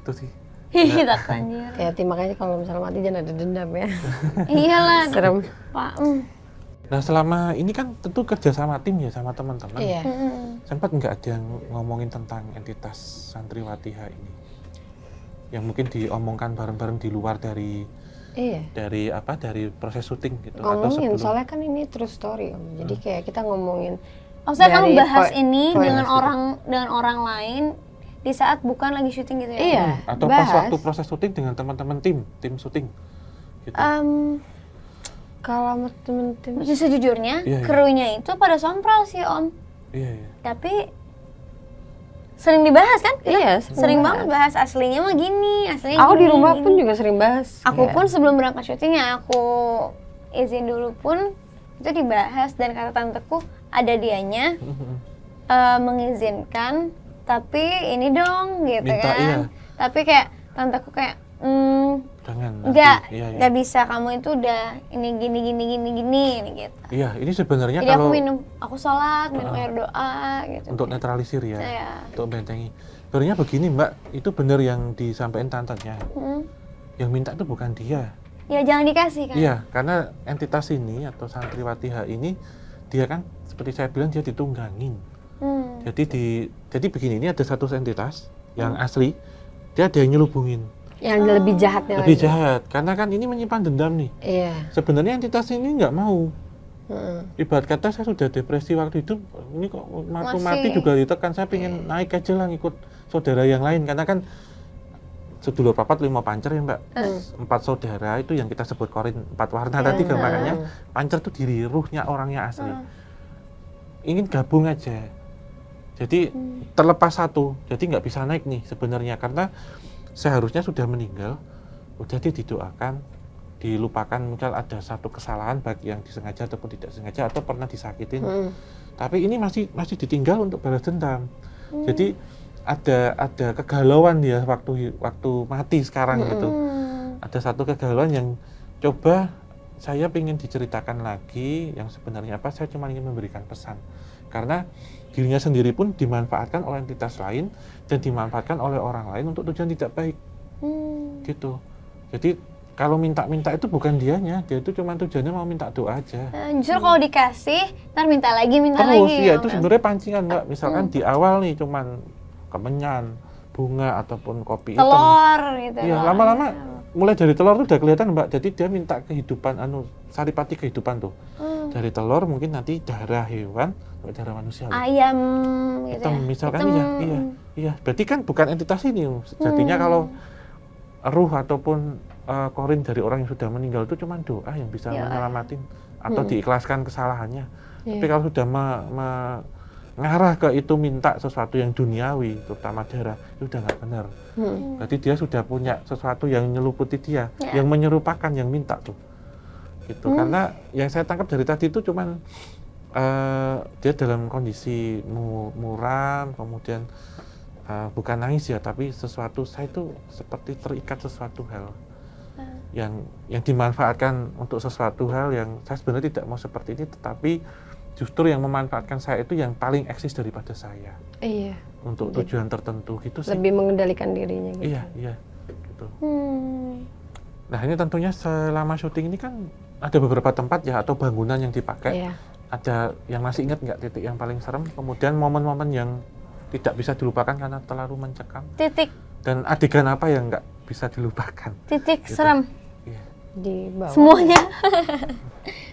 gitu sih. Iya, iya anjir. Hati makanya kalau misalnya mati jangan ada dendam ya. Iyalah. Serem. Pak. Mm. Nah selama ini kan tentu kerja sama tim ya sama teman-teman. Iya. Sempat nggak ada yang ngomongin tentang entitas santriwati H ini? Yang mungkin diomongkan bareng-bareng di luar dari Iya. Dari apa? Dari proses syuting gitu ngomongin, atau sebelum. soalnya kan ini true story om. Jadi hmm. kayak kita ngomongin. Oh, saya kamu bahas ini dengan orang dengan orang lain di saat bukan lagi syuting gitu ya? Iya. Hmm, atau bahas. pas waktu proses syuting dengan teman-teman tim, tim syuting. Gitu. Um, kalau teman-teman, sejujurnya iya, iya. krunya itu pada sompral sih om. Iya, iya. Tapi sering dibahas kan? iya, iya sering, sering banget bahas aslinya mah gini, aslinya. Aku gini, di rumah gini. pun juga sering bahas. Aku yeah. pun sebelum berangkat syutingnya aku izin dulu pun itu dibahas dan kata tanteku ada dianya uh, mengizinkan tapi ini dong gitu Minta, kan iya. tapi kayak tanteku kayak mm, jangan nggak iya, iya. bisa kamu itu udah ini gini gini gini gini gitu iya ini sebenarnya kalau aku minum aku sholat minum ah. air doa gitu untuk netralisir ya iya. untuk bentengi sebenarnya begini mbak itu benar yang disampaikan tantenya hmm. yang minta itu bukan dia ya jangan dikasih kan iya karena entitas ini atau santriwati ini dia kan seperti saya bilang dia ditunggangin Hmm. Jadi di jadi begini ini ada satu entitas yang hmm. asli dia ada yang nyelubungin. Yang oh. lebih lagi. lebih jahat karena kan ini menyimpan dendam nih. Iya. Yeah. Sebenarnya entitas ini nggak mau. Hmm. Ibarat kata saya sudah depresi waktu itu ini kok mati mati juga ditekan gitu saya pengen hmm. naik aja lah ikut saudara yang lain karena kan sedulur papat lima pancer ya mbak hmm. empat saudara itu yang kita sebut korin empat warna hmm. tadi kan makanya hmm. pancer tuh diri ruhnya orangnya asli hmm. ingin gabung aja jadi hmm. terlepas satu, jadi nggak bisa naik nih sebenarnya karena seharusnya sudah meninggal, udah dia didoakan, dilupakan Mungkin ada satu kesalahan bagi yang disengaja ataupun tidak sengaja atau pernah disakitin. Hmm. Tapi ini masih masih ditinggal untuk balas dendam. Hmm. Jadi ada ada kegalauan ya waktu waktu mati sekarang hmm. gitu. Ada satu kegalauan yang coba saya ingin diceritakan lagi yang sebenarnya apa saya cuma ingin memberikan pesan karena dirinya sendiri pun dimanfaatkan oleh entitas lain dan dimanfaatkan oleh orang lain untuk tujuan tidak baik. Hmm. Gitu. Jadi kalau minta-minta itu bukan dianya, dia itu cuma tujuannya mau minta doa aja. Uh, justru hmm. kalau dikasih, ntar minta lagi, minta Terus, lagi. Iya, itu sebenarnya pancingan, Mbak. Misalkan hmm. di awal nih cuman kemenyan, bunga ataupun kopi telur, hitam. gitu. Iya, lama-lama mulai dari telur tuh udah kelihatan, Mbak. Jadi dia minta kehidupan anu saripati kehidupan tuh. Hmm. Dari telur mungkin nanti darah hewan, cara manusia. Ayam gitu hitam, ya. misalkan hitam. iya, iya. Iya, berarti kan bukan entitas ini. Jadinya hmm. kalau ruh ataupun uh, korin dari orang yang sudah meninggal itu cuma doa yang bisa ya. menyelamatin atau hmm. diikhlaskan kesalahannya. Ya. Tapi iya. kalau sudah me, me, ngarah ke itu minta sesuatu yang duniawi, terutama darah, itu udah nggak benar. Hmm. Berarti dia sudah punya sesuatu yang menyeluputi dia, ya. yang menyerupakan yang minta tuh. Gitu. Hmm. Karena yang saya tangkap dari tadi itu cuma uh, dia dalam kondisi muram kemudian uh, bukan nangis ya tapi sesuatu saya itu seperti terikat sesuatu hal ah. yang yang dimanfaatkan untuk sesuatu hal yang saya sebenarnya tidak mau seperti ini tetapi justru yang memanfaatkan saya itu yang paling eksis daripada saya iya untuk gitu. tujuan tertentu gitu sih lebih mengendalikan dirinya gitu iya iya gitu hmm. nah ini tentunya selama syuting ini kan ada beberapa tempat ya atau bangunan yang dipakai iya ada yang masih ingat nggak titik yang paling serem? Kemudian momen-momen yang tidak bisa dilupakan karena terlalu mencekam. Titik. Dan adegan apa yang nggak bisa dilupakan? Titik gitu. serem. Iya. Di bawah. Semuanya.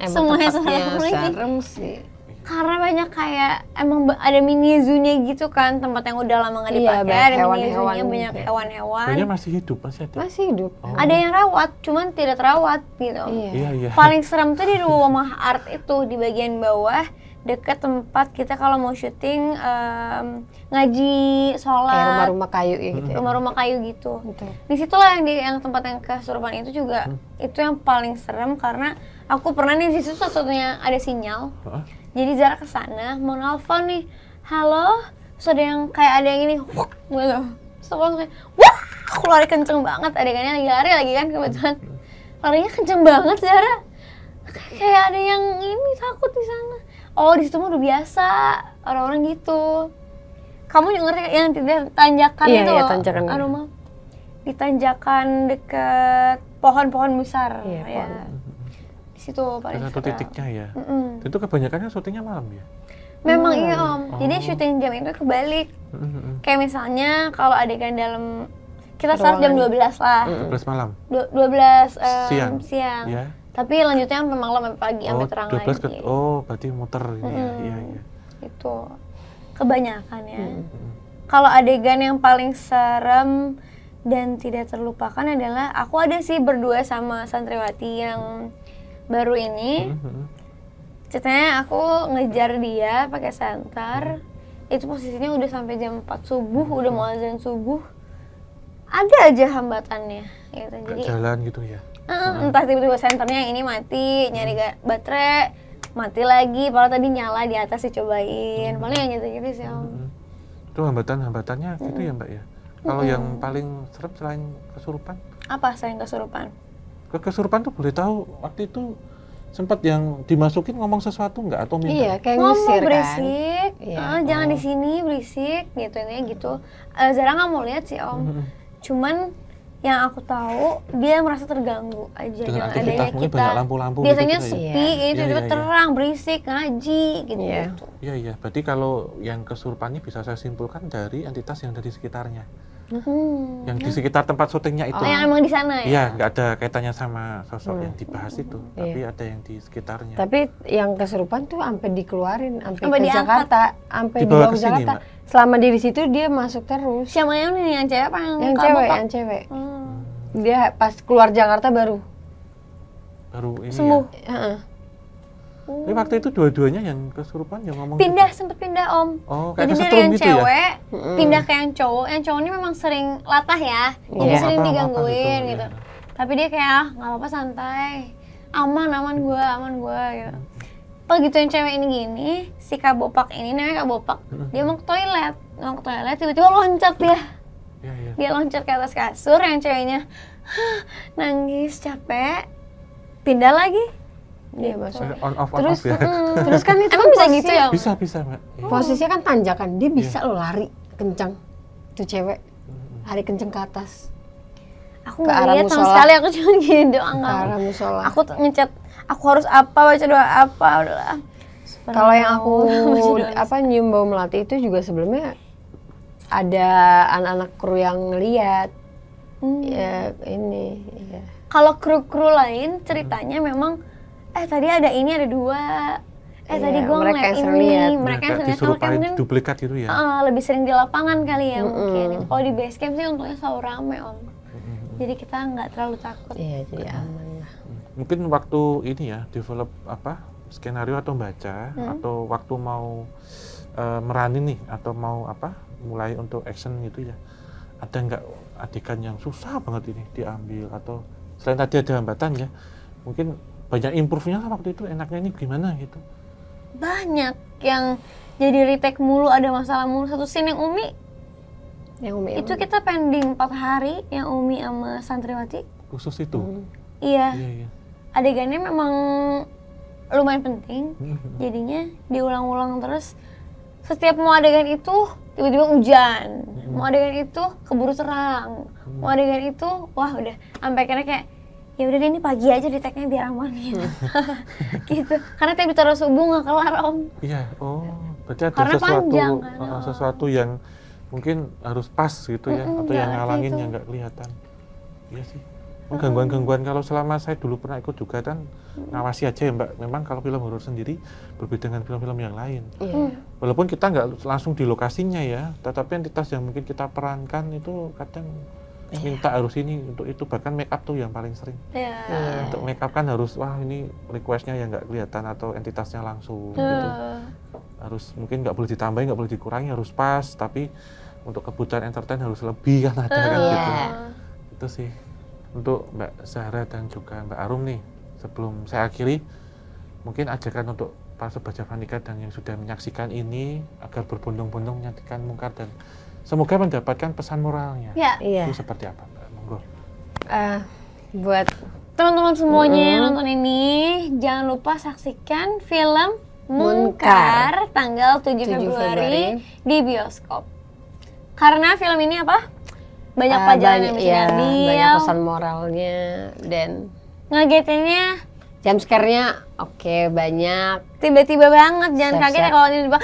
Ya. Semuanya serem. serem sih karena banyak kayak emang ada mini zoo-nya gitu kan tempat yang udah lama nggak iya, dipakai iya, ada hewan, mini zoo-nya gitu. banyak hewan-hewan. Banyak masih hidup masih ada. Ya, masih hidup. Oh. Ada yang rawat, cuman tidak terawat gitu. Iya. iya, iya. Paling serem tuh di rumah art itu di bagian bawah dekat tempat kita kalau mau syuting um, ngaji sholat rumah-rumah kayu ya gitu ya. rumah-rumah kayu gitu Betul. di situlah yang di yang tempat yang kesurupan itu juga hmm. itu yang paling serem karena aku pernah nih di situ satunya ada sinyal huh? jadi Zara ke sana mau nelfon nih halo so, ada yang kayak ada yang ini wah, gitu Semua aku wah aku lari kenceng banget Ada adegannya lagi lari lagi kan kebetulan larinya kenceng banget Zara kayak ada yang ini takut di sana oh di situ mah udah biasa orang-orang gitu kamu juga ngerti yang tidak tanjakan iya, itu iya, tanjakan Di tanjakan tanjakan deket pohon-pohon besar iya, ya. pohon situ paling satu titiknya ya mm -mm. itu kebanyakannya syutingnya malam ya memang oh. iya om oh. jadi syuting jam itu kebalik mm -hmm. kayak misalnya kalau adegan dalam kita start jam 12 lah 12 malam 12 um, siang siang yeah. tapi lanjutnya sampai malam sampai pagi oh, terang 12 lagi ke, oh berarti muter mm -hmm. ya, ya, ya. itu kebanyakan ya mm -hmm. kalau adegan yang paling serem dan tidak terlupakan adalah aku ada sih berdua sama santriwati yang baru ini hmm, hmm. ceritanya aku ngejar dia pakai senter hmm. itu posisinya udah sampai jam 4 subuh udah mau azan subuh ada aja hambatannya gitu Gak jalan gitu ya uh, entah tiba-tiba senternya yang ini mati nyari hmm. baterai mati lagi kalau tadi nyala di atas dicobain hmm. paling yang gitu-gitu sih om hmm. itu hambatan-hambatannya gitu hmm. gitu ya mbak ya kalau hmm. yang paling serem selain kesurupan apa selain kesurupan ke Kesurupan tuh boleh tahu waktu itu sempat yang dimasukin ngomong sesuatu nggak atau minta? Iya, kayak ngomong ngusir, kan? berisik, Iya. Ah, jangan oh. jangan di sini berisik gitu ini gitu. Uh, Zara nggak mau lihat sih om, cuman yang aku tahu dia merasa terganggu aja dengan adanya kita. lampu-lampu gitu Biasanya gitu, ya? sepi, ya. ini iya, gitu, iya, iya, iya. terang, berisik, ngaji gitu. Iya. Gitu. Iya iya, berarti kalau yang kesurupannya bisa saya simpulkan dari entitas yang dari sekitarnya. Hmm. Yang di sekitar tempat syutingnya itu. Oh, yang emang di sana ya? Iya, nggak ada kaitannya sama sosok hmm. yang mm-hmm. dibahas itu, iya. tapi iya. ada yang di sekitarnya. Tapi yang keserupan tuh sampai dikeluarin, sampai ke Jakarta, sampai dibawa ke Jakarta. Mak. Selama di situ dia masuk terus. Siapa yang ini yang cewek yang Yang cewek, yang cewek. Hmm. Dia pas keluar Jakarta baru. Baru ini Sembuh. Ya? Sembuh. Ini Tapi waktu itu dua-duanya yang kesurupan yang ngomong. Gitu? Pindah gitu. sempet pindah om. Oh, kayak Jadi dari yang gitu ya? cewek ya? pindah ke yang cowok. Yang cowok ini memang sering latah ya. Ngomong Jadi iya. sering digangguin gitu. gitu. Iya. Tapi dia kayak ah, nggak apa-apa santai, aman aman gue aman gue gitu. Pas gitu yang cewek ini gini, si kak bopak ini namanya kak bopak, dia mau ke toilet, mau ke toilet tiba-tiba loncat dia. Yeah, ya. Iya. Dia loncat ke atas kasur, yang ceweknya nangis capek, pindah lagi Iya gitu. maksudnya on off on terus, off ya. Hmm, terus kan itu emang bisa gitu ya? Bisa bisa mbak. Ya. Posisinya kan tanjakan, dia iya. bisa yeah. loh lari kencang tuh cewek lari kencang ke atas. Aku nggak lihat sama sekali, aku cuma gini doang. Ke arah musola. Aku ngecat aku harus apa baca doa apa udahlah. Kalau yang aku apa nyium bau melati itu juga sebelumnya ada anak-anak kru yang lihat. Hmm. Ya ini. Ya. Kalau kru-kru lain ceritanya hmm. memang eh tadi ada ini ada dua eh iya, tadi gue ngeliat ini mereka yang sering disuruh pakai duplikat gitu ya uh, lebih sering di lapangan kali ya mm -hmm. mungkin kalau di base camp sih untungnya selalu rame om mm -hmm. jadi kita nggak terlalu takut iya jadi mm aman lah mungkin waktu ini ya develop apa skenario atau baca -hmm. atau waktu mau uh, merani nih atau mau apa mulai untuk action gitu ya ada nggak adegan yang susah banget ini diambil atau selain tadi ada hambatan ya mungkin banyak improve-nya kan waktu itu enaknya ini gimana gitu banyak yang jadi retake mulu ada masalah mulu satu scene yang Umi yang Umi itu Umi. kita pending empat hari yang Umi sama Santriwati khusus itu hmm. iya. iya, iya adegannya memang lumayan penting hmm. jadinya diulang-ulang terus setiap mau adegan itu tiba-tiba hujan hmm. mau adegan itu keburu serang mau hmm. adegan itu wah udah sampai kira kayak ya udah ini pagi aja di tagnya biar aman gitu. gitu. Karena tag ditaruh subuh nggak kelar om. Iya, oh berarti ada Karena sesuatu panjang, uh, kan? uh, sesuatu yang mungkin harus pas gitu ya mm -hmm, atau yang ngalangin yang nggak kelihatan. Iya sih. Gangguan-gangguan kalau selama saya dulu pernah ikut juga kan ngawasi aja ya Mbak. Memang kalau film horor sendiri berbeda dengan film-film yang lain. Yeah. Mm. Walaupun kita nggak langsung di lokasinya ya, tetapi entitas yang mungkin kita perankan itu kadang yeah. minta harus ini untuk itu bahkan make up tuh yang paling sering yeah. Yeah. untuk make up kan harus wah ini requestnya yang nggak kelihatan atau entitasnya langsung uh. gitu harus mungkin nggak boleh ditambahin nggak boleh dikurangi harus pas tapi untuk kebutuhan entertain harus lebih kan ada kan yeah. gitu iya. itu sih untuk Mbak Zahra dan juga Mbak Arum nih sebelum saya akhiri mungkin ajakan untuk para sebaca nikah dan yang sudah menyaksikan ini agar berbondong-bondong menyaksikan mungkar dan semoga mendapatkan pesan moralnya. Ya. Iya. Itu seperti apa, Mbak? Monggo. Uh, buat teman-teman semuanya mm yang nonton ini, jangan lupa saksikan film Munkar, tanggal 7, 7 Februari, Februari di bioskop. Karena film ini apa? Banyak uh, pelajaran yang bisa iya, Banyak pesan moralnya dan ngagetinnya jam scare-nya oke okay, banyak. Tiba-tiba banget, jangan kaget ya kalau ini tiba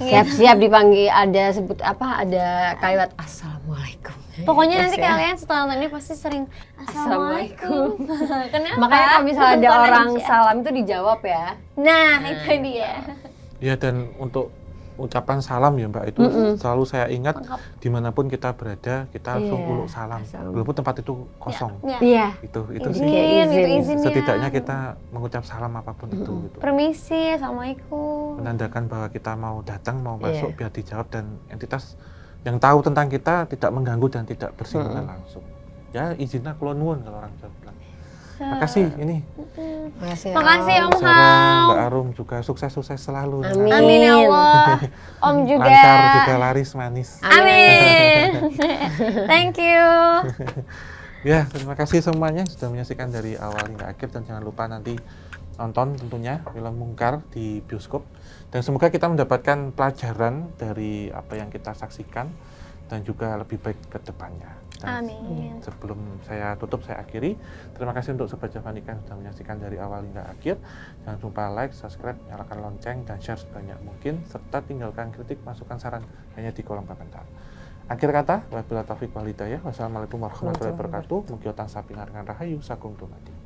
Siap-siap dipanggil ada sebut apa ada kalimat assalamualaikum. Pokoknya gitu nanti ya. kalian setelah ini pasti sering assalamualaikum. Kenapa? Makanya kalau misalnya ada orang salam itu dijawab ya. Nah, itu nah. dia. ya dan untuk ucapan salam ya Mbak itu mm -hmm. selalu saya ingat dimanapun kita berada kita langsung iya, yeah. uluk salam walaupun tempat itu kosong yeah. Yeah. Iya. itu itu izin, sih izin. Ya. setidaknya kita mengucap salam apapun mm -hmm. itu gitu. permisi assalamualaikum menandakan bahwa kita mau datang mau iya. masuk yeah. biar dijawab dan entitas yang tahu tentang kita tidak mengganggu dan tidak bersinggungan mm -hmm. langsung ya izinnya aku nuwun kalau orang Jawa bilang Terima kasih, ini. Makasih. Makasih Om, om Mbak Arum juga sukses-sukses selalu. Amin. Amin ya Allah. Om juga. Lancar juga laris manis. Amin. Thank you. ya, terima kasih semuanya sudah menyaksikan dari awal hingga akhir dan jangan lupa nanti nonton tentunya film Mungkar di bioskop dan semoga kita mendapatkan pelajaran dari apa yang kita saksikan dan juga lebih baik ke depannya instansi. Amin. Sebelum saya tutup, saya akhiri. Terima kasih untuk Sobat Javanika yang sudah menyaksikan dari awal hingga akhir. Jangan lupa like, subscribe, nyalakan lonceng, dan share sebanyak mungkin. Serta tinggalkan kritik, masukan, saran hanya di kolom komentar. Akhir kata, wabillahi taufiq walhidayah. Wassalamualaikum warahmatullahi wabarakatuh. Mungkin otak sapi rahayu, sakung dumadi.